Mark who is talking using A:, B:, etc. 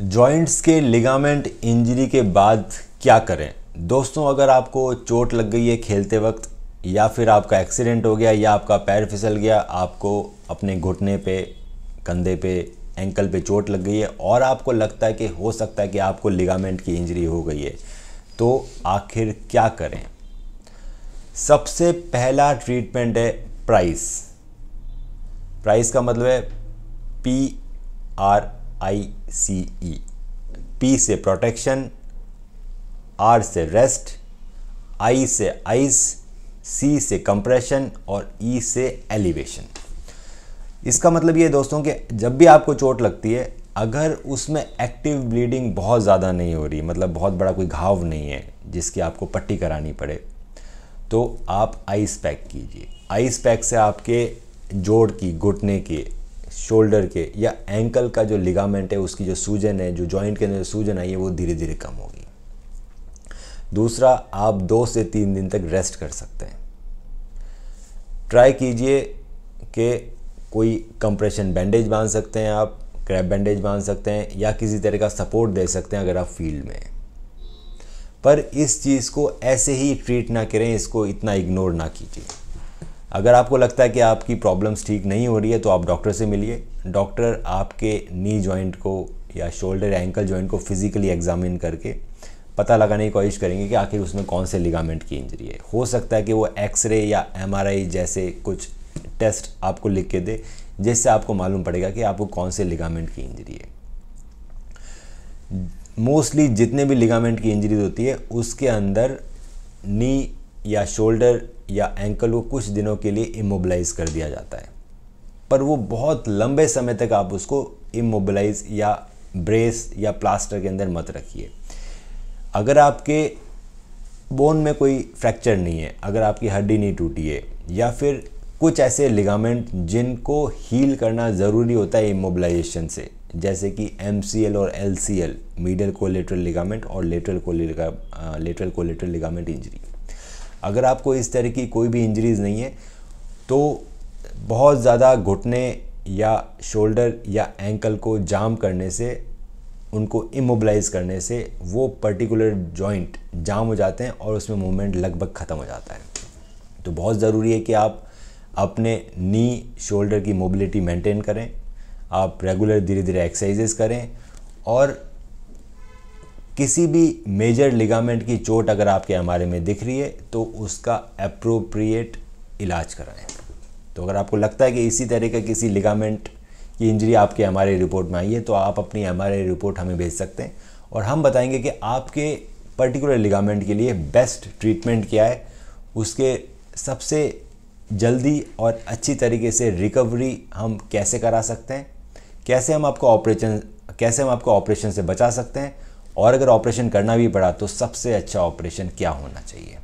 A: joints के ligament injury के बाद क्या करें दोस्तों अगर आपको चोट लग गई है खेलते वक्त या फिर आपका एक्सीडेंट हो गया या आपका पैर फिसल गया आपको अपने घुटने पे कंधे पे एंकल पे चोट लग गई है और आपको लगता है कि हो सकता है कि आपको लिगामेंट की इंजरी हो गई है तो आखिर क्या करें सबसे पहला ट्रीटमेंट है प्राइस प्राइस का मतलब है P R I C E P से प्रोटेक्शन आर से रेस्ट आई से आइस सी से कंप्रेशन और ई e से एलिवेशन इसका मतलब ये दोस्तों कि जब भी आपको चोट लगती है अगर उसमें एक्टिव ब्लीडिंग बहुत ज़्यादा नहीं हो रही मतलब बहुत बड़ा कोई घाव नहीं है जिसकी आपको पट्टी करानी पड़े तो आप आइस पैक कीजिए आइस पैक से आपके जोड़ की घुटने के शोल्डर के या एंकल का जो लिगामेंट है उसकी जो सूजन है जो जॉइंट के अंदर सूजन आई है वो धीरे धीरे कम होगी दूसरा आप दो से तीन दिन तक रेस्ट कर सकते हैं ट्राई कीजिए कि कोई कंप्रेशन बैंडेज बांध सकते हैं आप क्रैप बैंडेज बांध सकते हैं या किसी तरह का सपोर्ट दे सकते हैं अगर आप फील्ड में पर इस चीज़ को ऐसे ही ट्रीट ना करें इसको इतना इग्नोर ना कीजिए अगर आपको लगता है कि आपकी प्रॉब्लम्स ठीक नहीं हो रही है तो आप डॉक्टर से मिलिए डॉक्टर आपके नी जॉइंट को या शोल्डर या एंकल जॉइंट को फिज़िकली एग्जामिन करके पता लगाने की कोशिश करेंगे कि आखिर उसमें कौन से लिगामेंट की इंजरी है हो सकता है कि वो एक्सरे या एम जैसे कुछ टेस्ट आपको लिख के दे जिससे आपको मालूम पड़ेगा कि आपको कौन से लिगामेंट की इंजरी है मोस्टली जितने भी लिगामेंट की इंजरीज होती है उसके अंदर नी या शोल्डर या एंकल को कुछ दिनों के लिए इमोबलाइज कर दिया जाता है पर वो बहुत लंबे समय तक आप उसको इमोबलाइज या ब्रेस या प्लास्टर के अंदर मत रखिए अगर आपके बोन में कोई फ्रैक्चर नहीं है अगर आपकी हड्डी नहीं टूटी है या फिर कुछ ऐसे लिगामेंट जिनको हील करना ज़रूरी होता है इमोबलाइजेशन से जैसे कि एम और L C L medial collateral ligament और लेटरल कोलेट्रल लिगामेंट इंजरी अगर आपको इस तरह की कोई भी इंजरीज नहीं है तो बहुत ज़्यादा घुटने या शोल्डर या एंकल को जाम करने से उनको इमोबलाइज करने से वो पर्टिकुलर जॉइंट जाम हो जाते हैं और उसमें मूवमेंट लगभग ख़त्म हो जाता है तो बहुत ज़रूरी है कि आप अपने नी शोल्डर की मोबिलिटी मेंटेन करें आप रेगुलर धीरे धीरे एक्सरसाइजेस करें और किसी भी मेजर लिगामेंट की चोट अगर आपके हमारे में दिख रही है तो उसका अप्रोप्रिएट इलाज कराएं तो अगर आपको लगता है कि इसी तरह का किसी लिगामेंट की इंजरी आपके हमारे रिपोर्ट में आई है तो आप अपनी एम रिपोर्ट हमें भेज सकते हैं और हम बताएंगे कि आपके पर्टिकुलर लिगामेंट के लिए बेस्ट ट्रीटमेंट क्या है उसके सबसे जल्दी और अच्छी तरीके से रिकवरी हम कैसे करा सकते हैं कैसे हम आपको ऑपरेशन कैसे हम आपको ऑपरेशन से बचा सकते हैं और अगर ऑपरेशन करना भी पड़ा तो सबसे अच्छा ऑपरेशन क्या होना चाहिए